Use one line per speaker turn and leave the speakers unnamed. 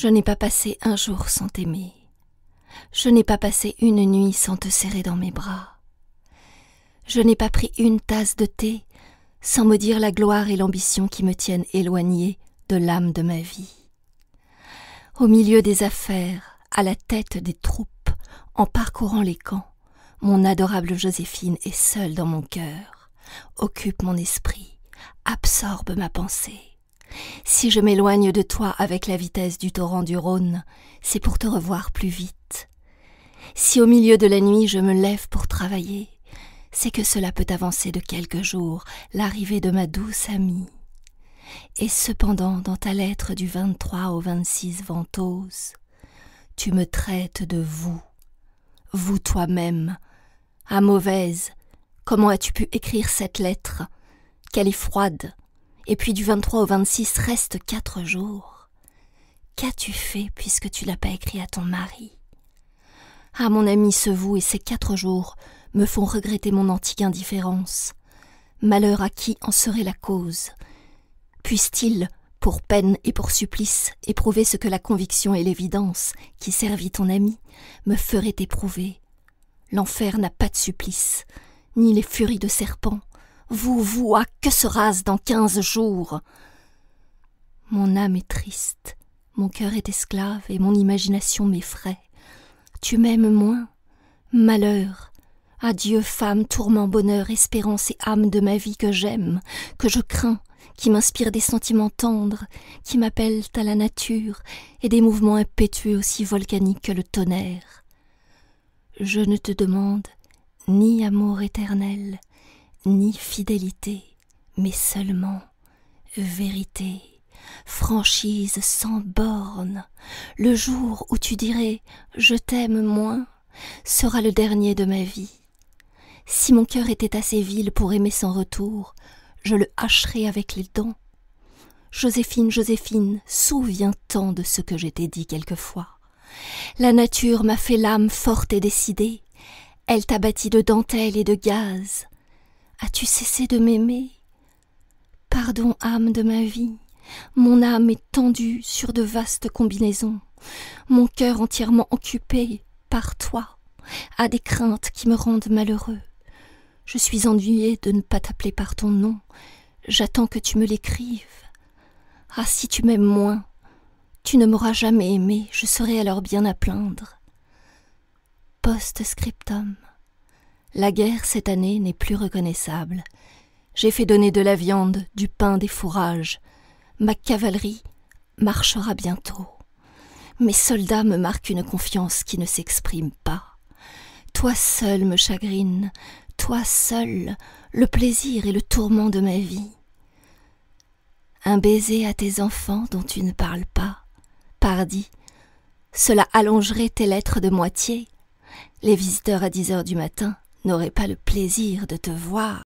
Je n'ai pas passé un jour sans t'aimer. Je n'ai pas passé une nuit sans te serrer dans mes bras. Je n'ai pas pris une tasse de thé sans me dire la gloire et l'ambition qui me tiennent éloignée de l'âme de ma vie. Au milieu des affaires, à la tête des troupes, en parcourant les camps, mon adorable Joséphine est seule dans mon cœur, occupe mon esprit, absorbe ma pensée. Si je m'éloigne de toi avec la vitesse du torrent du Rhône, c'est pour te revoir plus vite. Si au milieu de la nuit je me lève pour travailler, c'est que cela peut avancer de quelques jours l'arrivée de ma douce amie. Et cependant, dans ta lettre du 23 au 26 Ventose, tu me traites de vous, vous toi-même. À mauvaise, comment as-tu pu écrire cette lettre Qu'elle est froide, et puis du 23 au 26 reste quatre jours. Qu'as-tu fait puisque tu l'as pas écrit à ton mari Ah, mon ami, ce vous et ces quatre jours me font regretter mon antique indifférence. Malheur à qui en serait la cause. Puisse-t-il, pour peine et pour supplice, éprouver ce que la conviction et l'évidence, qui servit ton ami, me feraient éprouver L'enfer n'a pas de supplice, ni les furies de serpents, vous, vous, que sera-ce dans quinze jours Mon âme est triste, mon cœur est esclave et mon imagination m'effraie. Tu m'aimes moins Malheur Adieu, femme, tourment, bonheur, espérance et âme de ma vie que j'aime, que je crains, qui m'inspire des sentiments tendres, qui m'appellent à la nature et des mouvements impétueux aussi volcaniques que le tonnerre. Je ne te demande ni amour éternel, ni fidélité, mais seulement vérité, franchise sans bornes. Le jour où tu dirais je t'aime moins sera le dernier de ma vie. Si mon cœur était assez vil pour aimer sans retour, je le hacherai avec les dents. Joséphine, Joséphine, souviens-t'en de ce que je dit quelquefois. La nature m'a fait l'âme forte et décidée. Elle t'a bâtie de dentelles et de gaz. As-tu cessé de m'aimer Pardon, âme de ma vie. Mon âme est tendue sur de vastes combinaisons, mon cœur entièrement occupé par toi, a des craintes qui me rendent malheureux. Je suis ennuyé de ne pas t'appeler par ton nom, j'attends que tu me l'écrives. Ah, si tu m'aimes moins, tu ne m'auras jamais aimé, je serai alors bien à plaindre. Post scriptum. La guerre cette année n'est plus reconnaissable. J'ai fait donner de la viande, du pain, des fourrages. Ma cavalerie marchera bientôt. Mes soldats me marquent une confiance qui ne s'exprime pas. Toi seul me chagrine, toi seul, le plaisir et le tourment de ma vie. Un baiser à tes enfants dont tu ne parles pas, pardi, cela allongerait tes lettres de moitié. Les visiteurs à dix heures du matin, n'aurait pas le plaisir de te voir.